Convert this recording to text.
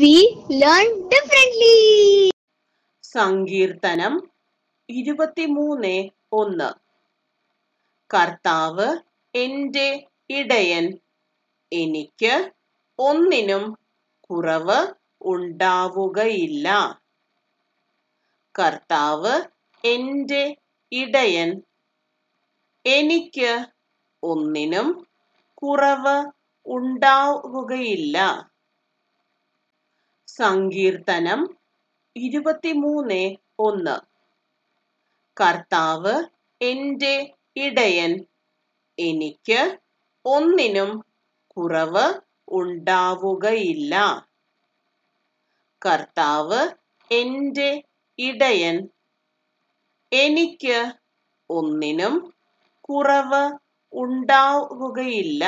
we learn differently സങ്കീർത്തനം ഇരുപത്തിമൂന്ന് ഒന്ന് കർത്താവ് എന്റെ ഇടയൻ എനിക്ക് ഒന്നിനും കുറവ് ഉണ്ടാവുകയില്ല കർത്താവ് എന്റെ ഇടയൻ എനിക്ക് ഒന്നിനും കുറവ് ഉണ്ടാവുകയില്ല സങ്കീർത്തനം ഇരുപത്തിമൂന്ന് ഒന്ന് കർത്താവ് എൻ്റെ ഇടയൻ എനിക്ക് ഒന്നിനും കുറവ് ഉണ്ടാവുകയില്ല കർത്താവ് എൻ്റെ ഇടയൻ എനിക്ക് ഒന്നിനും കുറവ് ഉണ്ടാവുകയില്ല